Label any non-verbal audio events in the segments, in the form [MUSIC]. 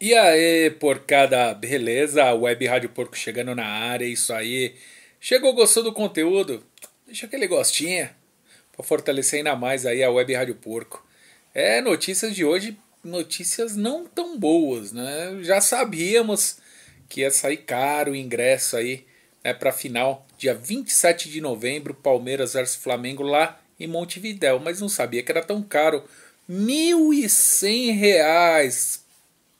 E aí, porcada, beleza? Web Rádio Porco chegando na área, é isso aí. Chegou, gostou do conteúdo? Deixa aquele gostinho para fortalecer ainda mais aí a Web Rádio Porco. É, notícias de hoje, notícias não tão boas, né? Já sabíamos que ia sair caro o ingresso aí né, para final, dia 27 de novembro, Palmeiras vs Flamengo lá em Montevidéu, mas não sabia que era tão caro. R$ 1.100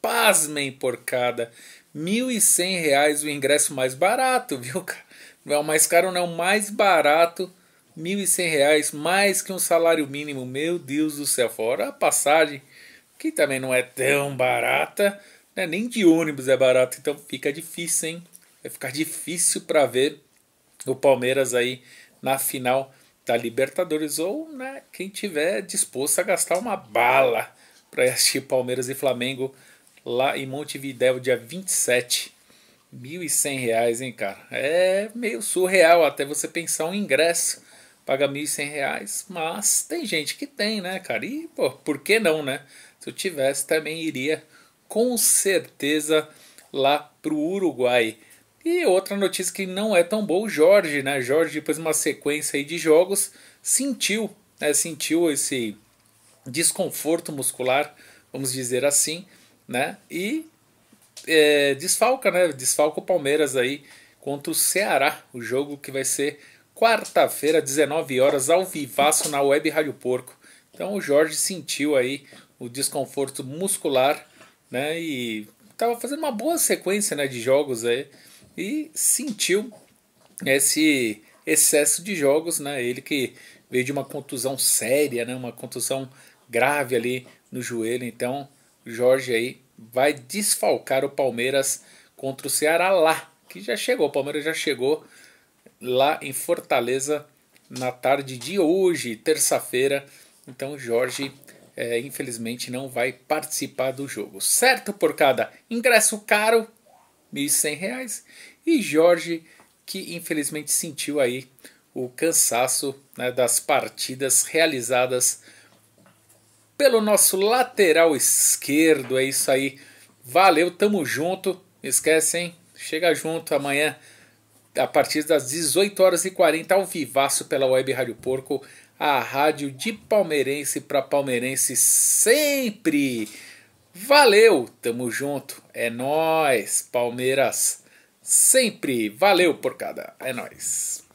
Pasmem, porcada. R$ 1.100 o ingresso mais barato, [LAUGHS] viu, cara? Não é o mais caro, não. O mais barato, R$ 1.100, mais que um salário mínimo. Meu Deus do céu, fora a passagem, que também não é tão barata, né? nem de ônibus é barato, então fica difícil, hein? Vai ficar difícil para ver o Palmeiras aí na final da Libertadores ou né, quem tiver disposto a gastar uma bala para assistir Palmeiras e Flamengo lá em Montevidéu, dia 27. R$ 1.100, hein, cara? É meio surreal até você pensar um ingresso. Paga R$ 1.100, mas tem gente que tem, né, cara? E, pô, por que não, né? Se eu tivesse, também iria com certeza lá pro Uruguai. E outra notícia que não é tão boa, o Jorge, né? Jorge, depois de uma sequência aí de jogos, sentiu, né? Sentiu esse desconforto muscular, vamos dizer assim, né? E é, desfalca, né? Desfalca o Palmeiras aí contra o Ceará, o jogo que vai ser quarta-feira, 19 horas, ao vivaço na Web Rádio Porco. Então o Jorge sentiu aí o desconforto muscular, né? E estava fazendo uma boa sequência, né, de jogos aí e sentiu esse excesso de jogos, né? Ele que veio de uma contusão séria, né? Uma contusão grave ali no joelho, então Jorge aí vai desfalcar o Palmeiras contra o Ceará lá, que já chegou, o Palmeiras já chegou lá em Fortaleza na tarde de hoje, terça-feira. Então Jorge é, infelizmente não vai participar do jogo, certo? Por cada ingresso caro, R$ reais e Jorge que infelizmente sentiu aí o cansaço né, das partidas realizadas pelo nosso lateral esquerdo. É isso aí. Valeu, tamo junto. Esquecem, chega junto amanhã a partir das 18 horas e 40 ao vivaço pela Web Rádio Porco, a rádio de palmeirense para palmeirense sempre. Valeu, tamo junto. É nós, Palmeiras. Sempre. Valeu, porcada. É nós.